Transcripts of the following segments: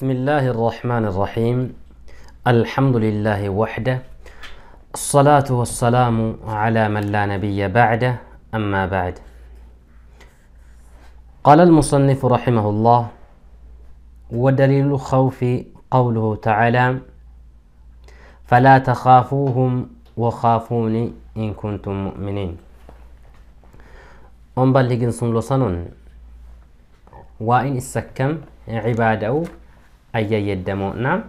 بسم الله الرحمن الرحيم الحمد لله وحده الصلاة والسلام على من لا نبي بعده أما بعد قال المصنف رحمه الله ودليل الخوف قوله تعالى فلا تخافوهم وخافوني إن كنتم مؤمنين أنبلغ سنلسنون وإن السكم عباده ayya yeddamo'na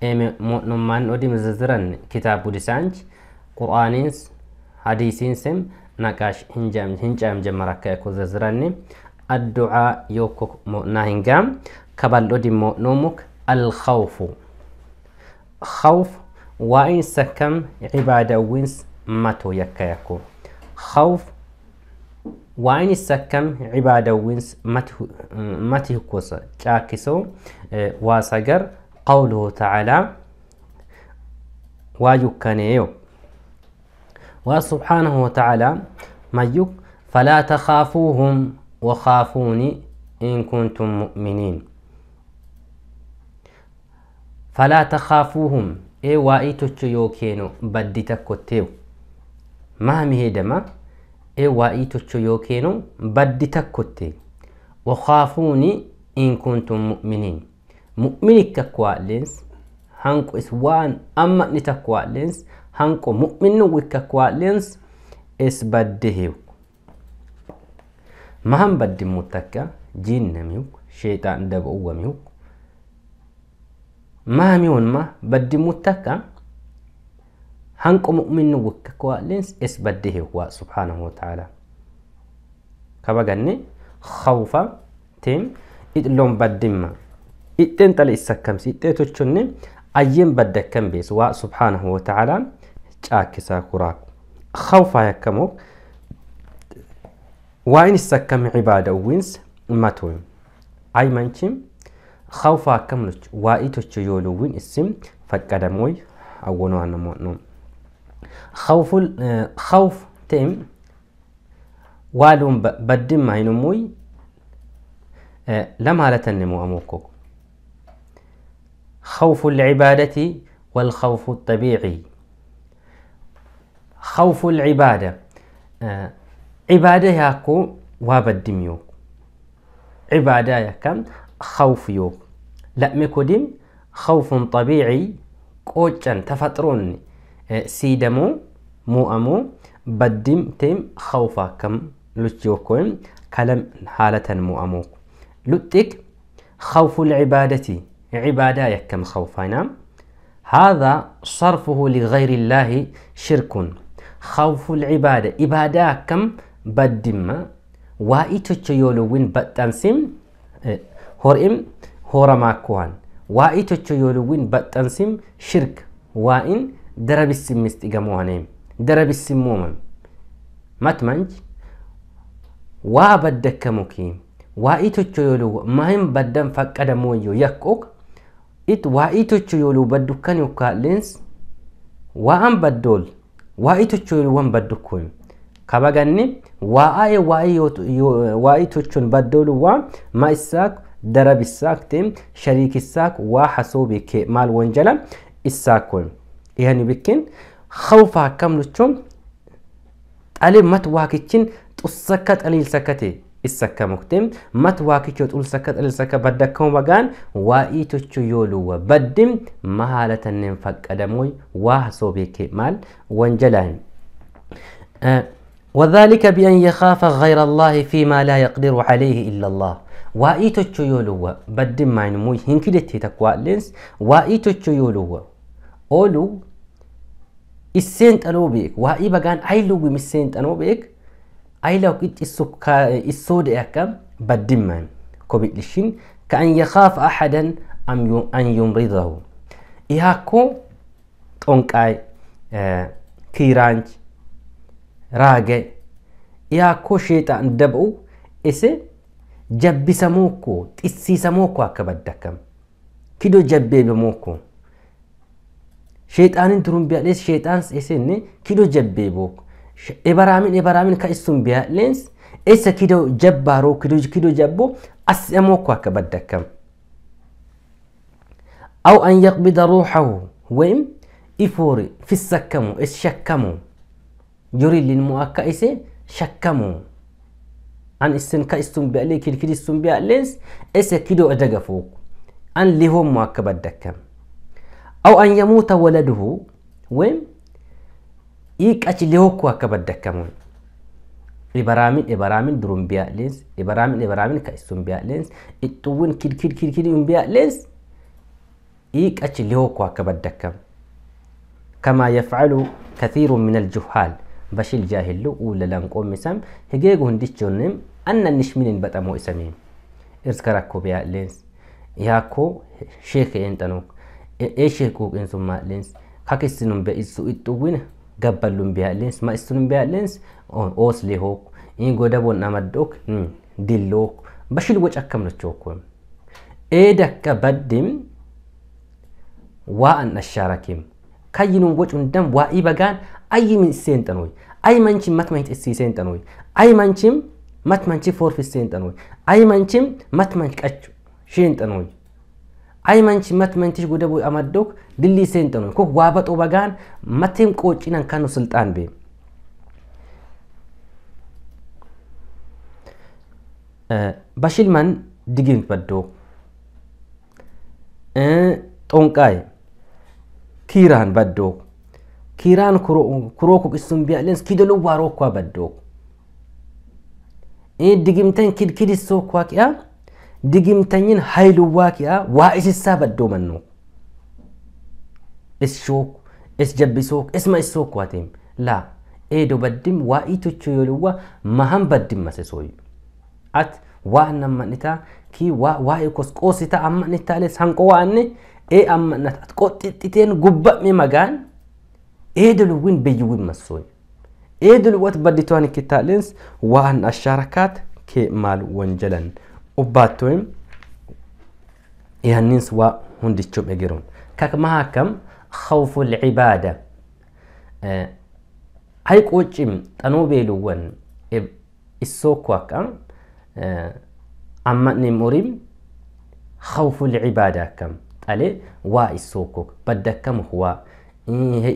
eme mo'nummaan odi miziziran kitaabu disaanj qur'aaniins hadiisiinsem naqaash hin caamjammar akka eku ziziranni adducaa yookko mo'naa hin gaam kabal odi mo'noomuk alkhawfu khawf waa in sakkam cibaadawwins mato yakka yakku khawf وين السكم عبادة وينس ماته كوسا تاكسو آه، واسقر قوله تعالى ويكنيو وسبحانه وتعالى ميك فلا تخافوهم وخافوني إن كنتم مؤمنين فلا تخافوهم إي وايتو تشيوكينو بدي تكوتيو ما مهي دما E waa'ii tocho yookeenu baddi takkotte wakaafuuni in kuntum mu'miniin mu'minik kakkuwaa'leens hanqo is waan amma'ni takkuwaa'leens hanqo mu'minnu wik kakkuwaa'leens is badde heewu mahan baddimmu takka jiinnamiuk sheexaan daba uwwamiuk baddi baddimmu takka hanqo mu'minnu wukka kuwaalins es baddee heewwa subhaanahu wataala kabaganne khawfa teem idloon baddimma iddeen xale issakkamsi iddee tochonne ayyeen badde akkam bees waa subhaanahu wataala caakkisaa kuraaku khawfaa yakkamook waa in issakkami cibaada uwins matoy ay manchim khawfaa akkamnoch waa i tocho yooluwin issim faqqadamoy awwono annamo'noom خوف آه، خوف تيم والوم بدم هينموي آه، لم هالة تنمو أموكو خوف العبادة والخوف الطبيعي خوف العبادة آه، عبادة ياكو وابدم يوك عبادة ياكم خوف يوك لأمكو دم خوف طبيعي قوشا تفتروني إيه، سيدمو مو أمو بدم تيم خوفا كم كوين كلام حالة مو أمو لوتيك خوف العبادة عبادة يكم خوفا هذا صرفه لغير الله شرك خوف العبادة عبادة كم بدم تشيولو وين بتنسم إيه، هورم هورما كوان تشيولو وين باتانسيم شرك وين darabis immis dhigamuu haneem darabis immuumam matmanj waa baddakkamukii waa'ii tocho yooluu mahim baddan faqqadamuuyyuu yakkuuk it waa'ii tocho yooluu baddukkan yukkaa'leens waa'an baddool waa'ii tocho yooluuwwan baddukkuun kabaganni waa'ee waa'ii tochoon baddooluwwa ma waa maa issaak ta'e shariik waa hasoo kee maal wanjala issaak kun. يعني بكين خوفا كم نشوم علي متواكتشين تسكت علي سكتي السكة مكتم متواكتشو تقول سكت علي سكة بدكم وغان وائي تشو يولو بدم مهالة ننفق أدموي واحسو بيكي مال وانجلان أه وذلك بأن يخاف غير الله فيما لا يقدر عليه إلا الله وإيتو يولوا بدم ما ينموي هنكدتي تقوى لنس وإيتو يولوا أولو iseenxanoo beek waa'ee bagaan ayiluwim iseenxanoo beek ayilaw issoode akka baddimman kobidhishin ka'an yakaaf axadan an yumridahu ihaakko xonqaay kiiraanch raage ihaakko sheexaan daba'u ise jabbisamookko xisiisamookko akka baddakam kido jabbeebamookko sheexaaniin turun biyadhees sheexaans eesenne kidoo jabbee book ebaraamin ebaraamin ka isun biyadheens eessa kidoo jabbaaroo kidoo jabboo as amoo ko akka baddakkam. أو أن يقبض روحه ويم إفوري في السكمو إس شكمو جوري للمؤكا إسي شكمو أن إسن كاستم بألي كل كل አው አን የሙተ ወለድሁ ወይም ኢ ቀች ሊሆኩ አከበደከሙ ኢበራሚን ኢበራሚን ዱሩም ቢያሌንስ ኢበራሚን ኢበራሚን ከእሱም ቢያሌንስ እጡውን ኪድኪድ ኪድኪድም ቢያሌንስ ኢ ቀች ሊሆኩ አከበደከም ከማ የፍዐሉ ከቲሩ ምን አልጁሃል በሽል ጃሂሉ ውለላንቆሚሰም ህጌጉ ህንዲቾንም አናንሽሚንን በጠሞ ኢሰሜን እርስከራኮ ቢያሌንስ ያኮ ሼክ ኤንጠኖክ eeshee quuqinsummaa illeensi kakissinum be'issu ixxuwwina gabballuun biyaalleens ma'issuun biyaalleens ooslee hooku in godaboon namaddook hmm, dillook bashil wacakkam lachookkoon eedakka baddim wa'an asharakim kayyinun wacundam wa'ii bagaan ayyimin seentanoy ay manchim matmanit essiiseentanoy ay manchim matmanchi forfisseentanoy ay manchim matmanch qachu sheentanoy ay manchi mat manchish goda bu amaddok dilli sentano ko wabato bagan matem qocinan kanu sultan be eh, bashilman digint baddo xonqay eh, kiran baddo kiran kuro ku qisum bialens kidolo waro kwa baddo e eh, digimten kid kidis so digimtanyin hayluwaa ki'a waa isissaa baddoomannu is shook is jabbisook isma is sook waateem laa eedoo baddim waa ii mahan baddim masesooy at waa annan ma'nitaa ki waa waa ee kosqoosita amma'nittaales hanqo waanne ee amma'nat at qoxixxiteen gubba'me magaan eedo luwwin biyyuwin masooy eedo luwwat badditoan ikkittaalens waan ashaarakaat kee maal wanjalan ubbaattoon yaanniin waa hundi chubhe giruun kakmaha kam khawfu lcibaada hayqoocim xanuu beeluwwan issookku akka ammanim orim khawfu lcibaada akkam xale waa issookko baddakkam huwa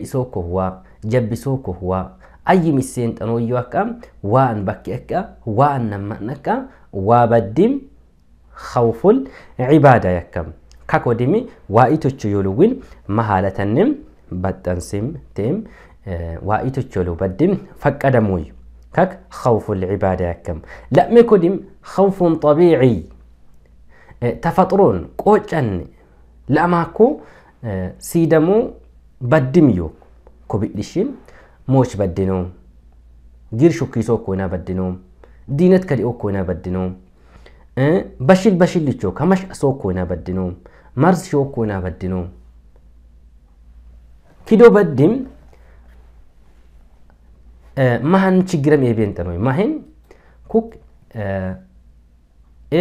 issookko huwa jabbisoo ko huwa أي مسين تنو يوكا وان بكيكا وان نمأنكا وابدم خوف العبادة يكا كاكو ديمي وايتو تشيولوين مهالتنم بدنسم تيم آه، وايتو تشيولو بدم أدموي كاك خوف العبادة يكا لا ميكو ديم خوف طبيعي آه، تفطرون لا ماكو آه، سيدمو بدم يو كوبيلشين ሞች በድኖ ጊር ሹኪሶ ኮና በድኖ ዲነት ከዲኦ ኮና በድኖ በሽል በሽልቾ ከመሽ ሶ ኮና በድኖ መርዝ ሾ ኮና በድኖ ኪዶ በድም ማህን ችግረም የቤንጠ ነው ማህን ኩክ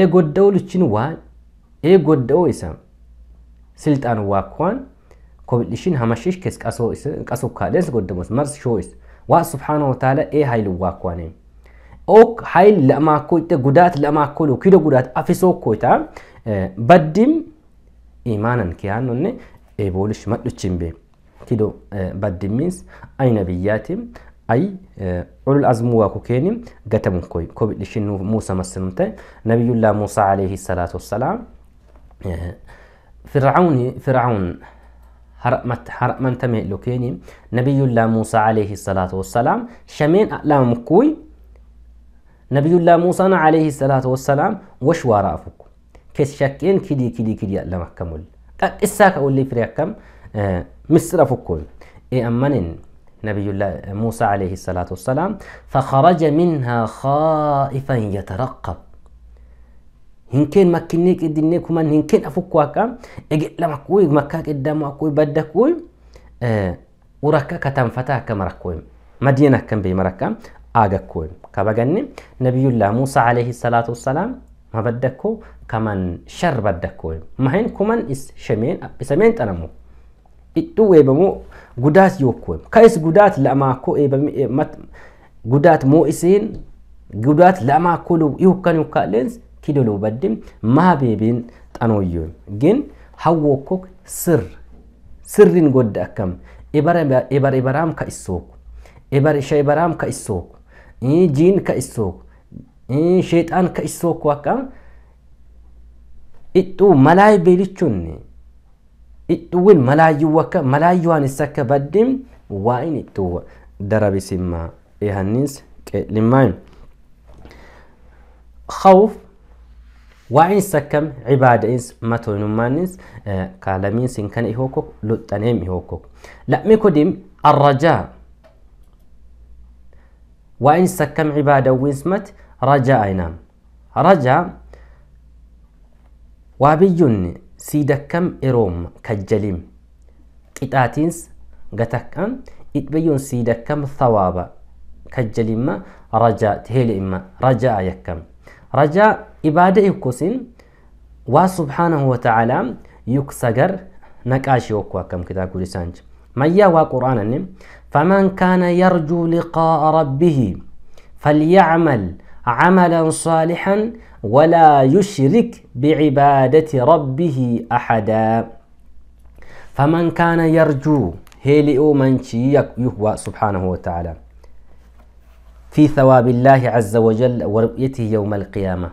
ኤጎደው ልችን ዋ ኤጎደው ኢሳ ስልጣን ዋኳን ኮብልሽን ሃማሽሽ ቀሶ ቀሱካሌንስ ጎደሞስ መርስ ሾይስ ዋ ስብሓነ ወተዓላ ኤ ሃይል ዋኳኔ ኦክ ሃይል ለማኮ ጉዳት ለማኮ ኪዶ ጉዳት አፊሶ ኮይታ በድም ኢማናን ኪያኖኔ ኤቦልሽ መዱችን ኪዶ በድም ሚንስ አይ ነቢያቲም አይ ዑሉል አዝሙ ዋኩ ኬኒ ገተሙ ኮይ ኮብልሽን ሙሳ መስንምተ ነቢዩላ ሙሳ ዓለይሂ ሰላቱ ወሰላም ፍርዓውን من تمه لوكيني نبي الله موسى عليه الصلاة والسلام شمين أعلام كوي نبي الله موسى عليه الصلاة والسلام وش وارافك كس شكين كدي كدي كدي أعلام كمول إساك لي فريق كم آه، مصر فكوي إي أمنين نبي الله موسى عليه الصلاة والسلام فخرج منها خائفا يترقب hinkeen makkinnee qiddinnee kuman hinkeen afukku akka ege lama kuy makkaa qiddamu akkuy badda kuy urakka katanfata akka marakkoyim madiyan akkan bee marakka nabiyullah musa አገኮይም ከበገኒ ነቢዩላ ሙሳ ዓለይህ ሰላት ወሰላም መበደኮ ከመን ሸር በደኮይም መሄን ኩመን ሰሜን ጠነሙ ኢጡ ኤበሙ ጉዳት ዮኮይም ከእስ ጉዳት ለማኮ ጉዳት ሞኢሴን ጉዳት ለማኮ ይሁከን ዩካሌንስ ኪደሎ በድም ማቤቤን ጠኖዮ ግን ሀወኮክ ስር ስሪን ka አከም ኤበር ኤበራም ከእሶኩ ኤበር ሸይበራም ከእሶኩ ጂን ከእሶኩ ሸይጣን ከእሶኩ አካም ኢጡ መላይ ቤልቹን iddhuwin malaayyuwakka malaayyuwaanis akka baddim waa'in iddhuwa darabisimma ehannis qeellimmaan khawf وعين سكم عبادة إنس ما تونو ما نس آه، كالمين سن كان إيهوكوك لطنيم إيهوكوك لا ميكو ديم الرجاء وعين سكم عبادة وينس مات رجاء إينام رجاء وابيجون سيدكم إروم كجليم إتاتينس قتكم إتبيون سيدكم ثوابا كجليم رجاء تهيل إما رجاء يكم رجاء إبادة يكوسين وسبحانه وتعالى يكسجر نكاشي وكوا كم كتاب ما ميا وقرآن النم فمن كان يرجو لقاء ربه فليعمل عملا صالحا ولا يشرك بعبادة ربه أحدا فمن كان يرجو هيلئو من يهوى سبحانه وتعالى في ثواب الله عز وجل ورؤيته يوم القيامة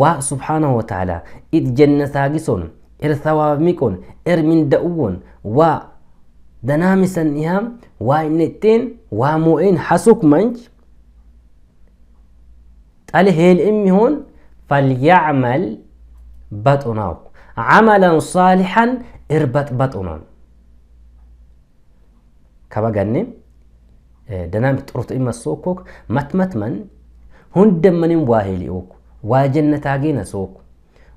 وسبحانه وتعالى إذ جنة ساقسون إر ثواب ميكون إر من دؤون و دنامسا إيام وإنتين ومؤين حسوك منج تالي هيل إمي هون فليعمل بطنه عملا صالحا إربط بطنه كما قلنا danaam xurte ima sookok matmatman hundammanin waa heli'ook waa jannataagiin hasook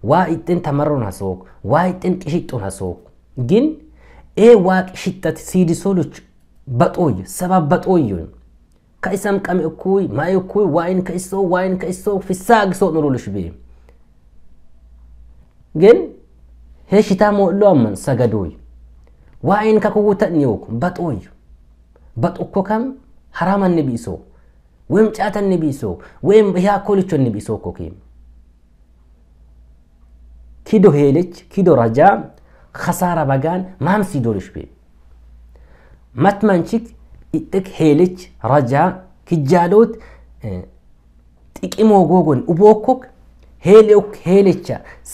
waa ixxin tamarron hasook waa ixxin qishixxon hasook ግን ኤ ዋቅ ሽጠት ሲዲ ሶሎች በጦይ ሰባ በጦዩን ከእሳም ቀም እኩይ ማይ እኩይ ዋይን ከእሶ ዋይን ከእሶ ፍሳ ግሶ ኑሩልሽ ቤ ግን ሄሽታ ሞሎ አመን ሰገዶይ ዋይን ከኩውተን ይውክ በጦዩ ba tokko kam harama inni biisoo ወይም ጫት እንቢሶ ወይም ያኮልቾ እንቢሶ እኮ ኪዶ ሄለች ኪዶ ረጃ ከሳራ በጋን ማም ሲዶልሽ ቤ መትመንችክ ጥቅ ሄለች ረጃ ክጃሎት ጥቂሞ ጎጎን ኡቦኮክ ሄሌክ ሄለቻ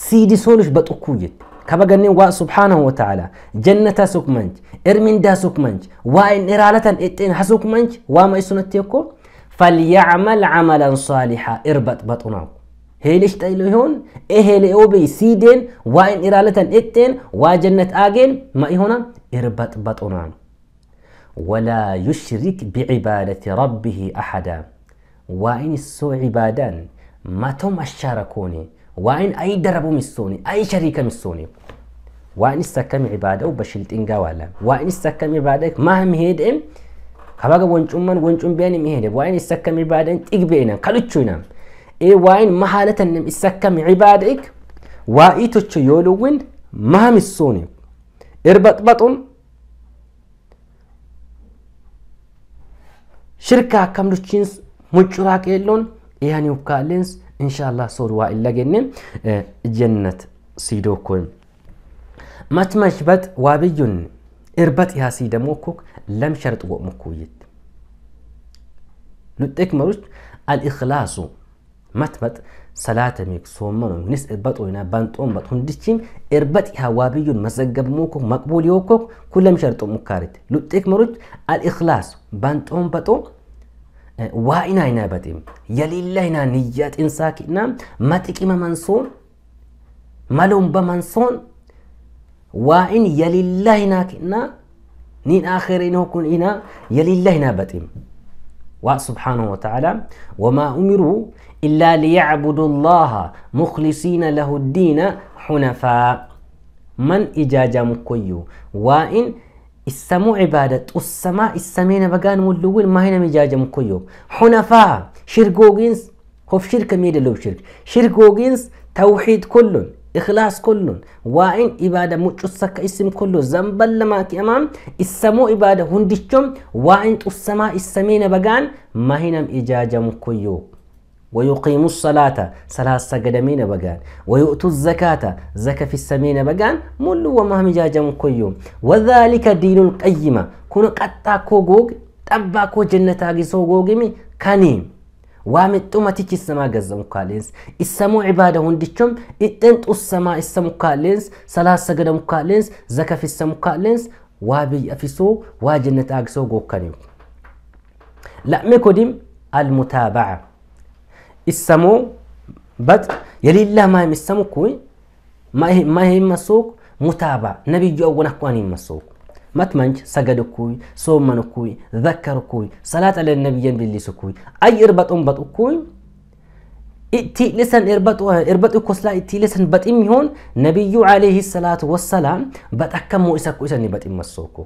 ሲዲሶልሽ በጥኩ የት كبغني وا سبحانه وتعالى جنة سوك منج ارمين دا سوك منج وان إرالة اتين حسوك منج وما يسنتيكو فليعمل عملا صالحا اربط بطنا هيلش هون ايه هيلي اوبي سيدين وان إرالة اتين وجنة آجين ما هنا اربط بطنا ولا يشرك بعبادة ربه أحدا وإن السوء عبادا ما تم الشاركوني ዋይን አይደረቡ ሚስቶኒ አይሸሪከ ሚስቶኒ ዋይን ይሰከም ዒባደው በሽልጢንጋ ዋላ ዋይን ይሰከም ዒባደ ማህም ሄድም ከበገ ወንጩመን ወንጩን ቢያንም ሄደ ዋይን ይሰከም ዒባደን ጥግቤና ከልቹናም ኤ ዋይን መሃለተንም ይሰከም ዒባደክ ዋኢቶቹ ዮሉውን ማህም ይሶኒ እርበጥበጡን ሽርካ ከምዱቺንስ ሙጩራቅ የሎን ኢያኒው ካሌንስ inshallah soor waa hin lagenne jannat siidoo kun machmachbat waa biyyun irbat yaa siidamoo kuk lam shart wo'mu kuyyit nuxxeek maruch al-ikhlaasu matmat salaatamik soommanum nis irbat oyna banxoon bat hundichim irbat yaa waa biyyun mazaggabmoo kuk maqbuul yoo kuk kullam shart wo'mu kaarit nuxxeek maruch al-ikhlaas banxoon baxoo نعم، واين اين باتيم يليلينا نيات انساكنا ما تقيم منصون مالون بمنصون واين يليلينا كنا نين اخرين كن انا يليلينا باتيم وسبحانه وتعالى وما امروا الا ليعبدوا الله مخلصين له الدين حنفاء من اجاجا مكيو واين السمو عبادة والسماء السمينة بقان واللول ما هنا مجاجة مكيو حنفاء شرقوغينس خوف شركة ميدة لو شرك شرقوغينس توحيد كلن إخلاص كلن وإن إبادة مجسك اسم كله زنبل لما أمام السمو عبادة هندشم وإن السماء السمينة بقان ما هنا مجاجة مكيو ويقيم الصلاة صلاة سجدمين بقان ويؤت الزكاة زكاة في السمين بقان مل ومهم جاجم كيوم وذلك دين القيمة كن قطع كوغوغ تبا كو جنة أغيسو غوغمي كانيم وامتوما تيجي السماء جزم كالينس السمو عبادة هندشم اتنت السماء السمو كالينس صلاة سجد كالينس زكاة في السمو كالينس وابي أفسو واجنة أغيسو غوغ لا ميكو ديم المتابعة السمو بد يلي ما يمسمو كوي ما هي ما هي مسوق متابع نبي جو ونكواني مسوق ما تمنج سجد كوي صوم كوي ذكر كوي صلاة على النبي باللي سكوي أي إربط أم بط كوي إتي لسن إربط إربط كوسلا إتي لسن بط إم يهون نبي عليه الصلاة والسلام بتأكم وإسكو إسن بط إم مسوقو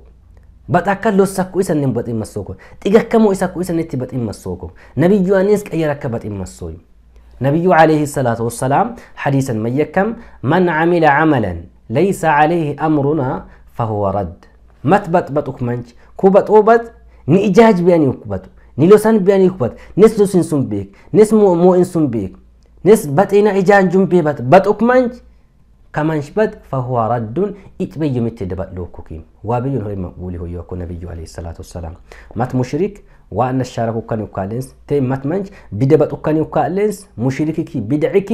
بتأكل لو سكو إسا نم بتم مسوكو تيجا كمو إسا كو إسا نتي بتم مسوكو نبي يوانيس كأي بات بتم مسوي نبي عليه الصلاة والسلام حديثا ميكم من عمل عملا ليس عليه أمرنا فهو رد مت بات بتوك منج كوبت أوبت نإجاج بياني كوبتو نيلوسان بياني كوبت نس لوسين بيك نس مو مو إن بيك نس بات بتينا إجان بي بات بتوك منج ከመንሽበት ፈሁዋ ረዱን ኢጥብይ የምትደባ ሎኩኪም ዋብዩን ሆይ መቅቡል ሆይ እኮ ነቢዩ ለ ሰላት ወሰላም ማት ሙሽሪክ ዋአነ ሻረኩ ከን ዩካሌንስ ቴ ማት መንች ቢደበጡ ከን ዩካሌንስ ሙሽሪክኪ ቢድዕኪ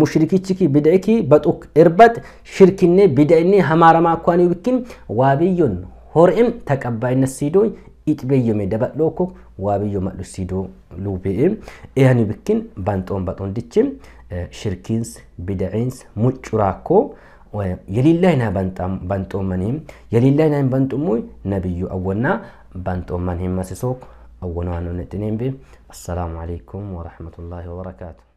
ሙሽሪኪችኪ ቢድዕኪ በጡክ እርበጥ ሽርክኔ ቢድዕኔ ሀማረማ እኳን ዩብኪን ዋብዩን ሆርኢም ተቀባይነት ሲዶኝ ኢጥቤዮ ሜደበሎኮ ዋብዮ መሉ ሲዶ ሉቤኤ ኤያን ዩብኪን ባንጦን በጦን ድችም شركينس بدعينس مجراكو يليلا هنا بنتم بنتم منهم يليلا هنا بنتم مي نبيو أولنا بنتم منهم مسيسوك أولنا نتنين بي السلام عليكم ورحمة الله وبركاته